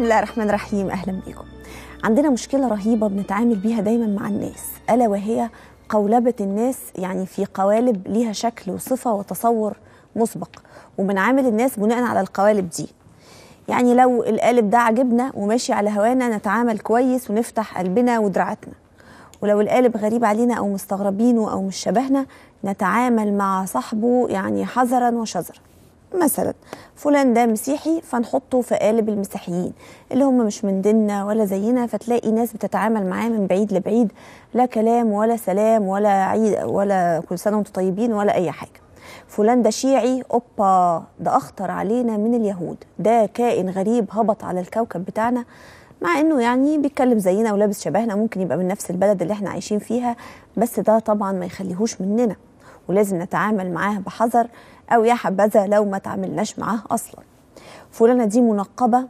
بسم الله الرحمن الرحيم اهلا بيكم عندنا مشكله رهيبه بنتعامل بيها دايما مع الناس الا وهي قولبه الناس يعني في قوالب ليها شكل وصفه وتصور مسبق وبنعامل الناس بناء على القوالب دي يعني لو القالب ده عجبنا وماشي على هوانا نتعامل كويس ونفتح قلبنا ودراعتنا ولو القالب غريب علينا او مستغربينه او مش شبهنا نتعامل مع صاحبه يعني حذرا وشذرا مثلا فلان ده مسيحي فنحطه في قالب المسيحيين اللي هم مش من ديننا ولا زينا فتلاقي ناس بتتعامل معاه من بعيد لبعيد لا كلام ولا سلام ولا عيد ولا كل سنه وانتم طيبين ولا اي حاجه فلان ده شيعي اوبا ده اخطر علينا من اليهود ده كائن غريب هبط على الكوكب بتاعنا مع انه يعني بيتكلم زينا ولابس شبهنا ممكن يبقى من نفس البلد اللي احنا عايشين فيها بس ده طبعا ما يخليهوش مننا ولازم نتعامل معاه بحذر أو يا حبذا لو ما تعاملناش معاه أصلا فلانة دي منقبة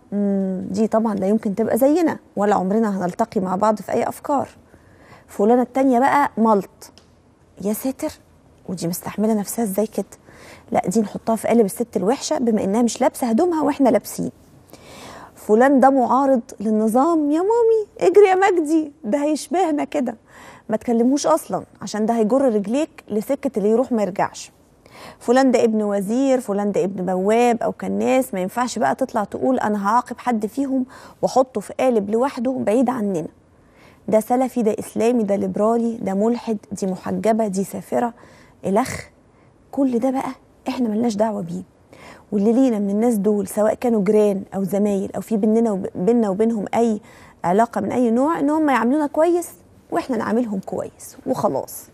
دي طبعا لا يمكن تبقى زينا ولا عمرنا هنلتقي مع بعض في أي أفكار فلانة التانية بقى ملط يا ساتر ودي مستحملة نفسها ازاي كده لا دي نحطها في قالب الست الوحشة بما إنها مش لابسة هدومها وإحنا لابسين فلان ده معارض للنظام يا مامي اجري يا مجدي ده هيشبهنا كده ما تكلموش اصلا عشان ده هيجر رجليك لسكه اللي يروح ما يرجعش فلان ده ابن وزير فلان ده ابن بواب او كناس ما ينفعش بقى تطلع تقول انا هعاقب حد فيهم واحطه في قالب لوحده بعيد عننا ده سلفي ده اسلامي ده ليبرالي ده ملحد دي محجبه دي سافره الخ كل ده بقى احنا ملناش دعوه بيه واللي لينا من الناس دول سواء كانوا جيران او زمايل او في بيننا وبيننا وبينهم اي علاقه من اي نوع ان هم يعاملونا كويس واحنا نعاملهم كويس وخلاص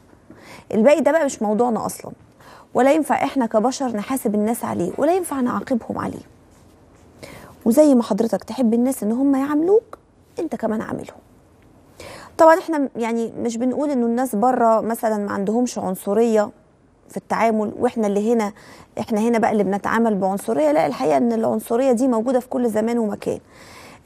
الباقي ده بقى مش موضوعنا اصلا ولا ينفع احنا كبشر نحاسب الناس عليه ولا ينفع نعاقبهم عليه وزي ما حضرتك تحب الناس ان هم يعاملوك انت كمان عاملهم طبعا احنا يعني مش بنقول انه الناس بره مثلا ما عندهمش عنصريه في التعامل واحنا اللي هنا احنا هنا بقى اللي بنتعامل بعنصريه لا الحقيقه ان العنصريه دي موجوده في كل زمان ومكان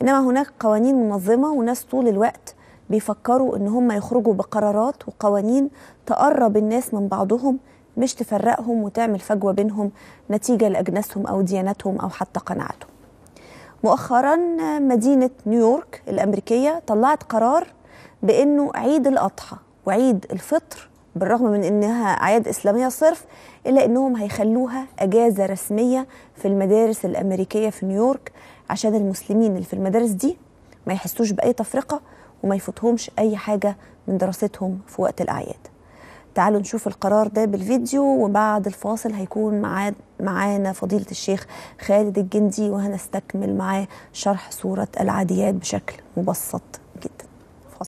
انما هناك قوانين منظمه وناس طول الوقت بيفكروا ان هم يخرجوا بقرارات وقوانين تقرب الناس من بعضهم مش تفرقهم وتعمل فجوه بينهم نتيجه لاجناسهم او ديانتهم او حتى قناعاتهم مؤخرا مدينه نيويورك الامريكيه طلعت قرار بانه عيد الاضحى وعيد الفطر بالرغم من انها اعياد اسلاميه صرف الا انهم هيخلوها اجازه رسميه في المدارس الامريكيه في نيويورك عشان المسلمين اللي في المدارس دي ما يحسوش باي تفرقه وما يفوتهمش اي حاجه من دراستهم في وقت الاعياد تعالوا نشوف القرار ده بالفيديو وبعد الفاصل هيكون معانا فضيله الشيخ خالد الجندي وهنستكمل معاه شرح سوره العاديات بشكل مبسط